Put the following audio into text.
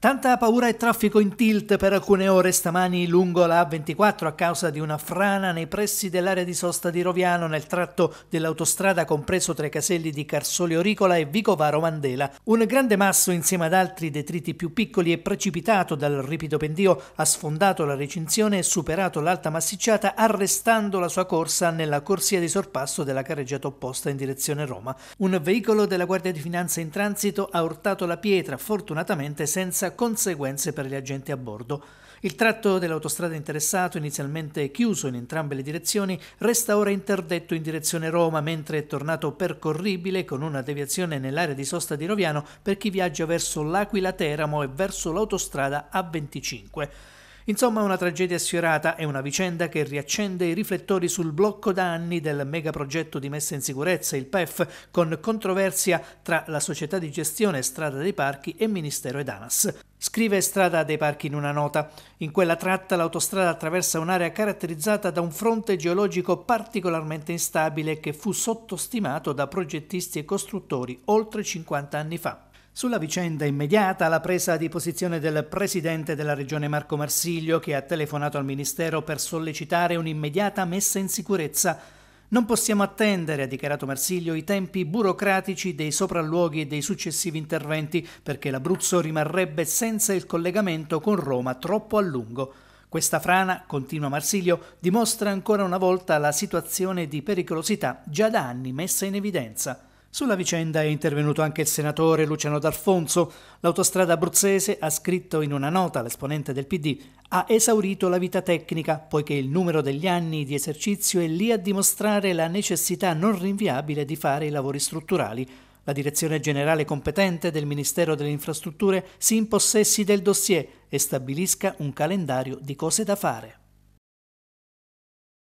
Tanta paura e traffico in tilt per alcune ore stamani lungo la A24 a causa di una frana nei pressi dell'area di sosta di Roviano nel tratto dell'autostrada compreso tra i caselli di Carsoli Oricola e Vicovaro Mandela. Un grande masso insieme ad altri detriti più piccoli è precipitato dal ripido pendio, ha sfondato la recinzione e superato l'alta massicciata arrestando la sua corsa nella corsia di sorpasso della carreggiata opposta in direzione Roma. Un veicolo della Guardia di Finanza in transito ha urtato la pietra fortunatamente senza conseguenze per gli agenti a bordo. Il tratto dell'autostrada interessato, inizialmente chiuso in entrambe le direzioni, resta ora interdetto in direzione Roma, mentre è tornato percorribile con una deviazione nell'area di sosta di Roviano per chi viaggia verso l'Aquila Teramo e verso l'autostrada A25. Insomma, una tragedia sfiorata e una vicenda che riaccende i riflettori sul blocco da anni del megaprogetto di messa in sicurezza, il PEF, con controversia tra la società di gestione Strada dei Parchi e Ministero Edanas. Scrive Strada dei Parchi in una nota. In quella tratta l'autostrada attraversa un'area caratterizzata da un fronte geologico particolarmente instabile che fu sottostimato da progettisti e costruttori oltre 50 anni fa. Sulla vicenda immediata la presa di posizione del presidente della regione Marco Marsiglio che ha telefonato al Ministero per sollecitare un'immediata messa in sicurezza. Non possiamo attendere, ha dichiarato Marsiglio, i tempi burocratici dei sopralluoghi e dei successivi interventi perché l'Abruzzo rimarrebbe senza il collegamento con Roma troppo a lungo. Questa frana, continua Marsilio, dimostra ancora una volta la situazione di pericolosità già da anni messa in evidenza. Sulla vicenda è intervenuto anche il senatore Luciano D'Alfonso. L'autostrada abruzzese ha scritto in una nota l'esponente del PD ha esaurito la vita tecnica poiché il numero degli anni di esercizio è lì a dimostrare la necessità non rinviabile di fare i lavori strutturali. La direzione generale competente del Ministero delle Infrastrutture si impossessi del dossier e stabilisca un calendario di cose da fare.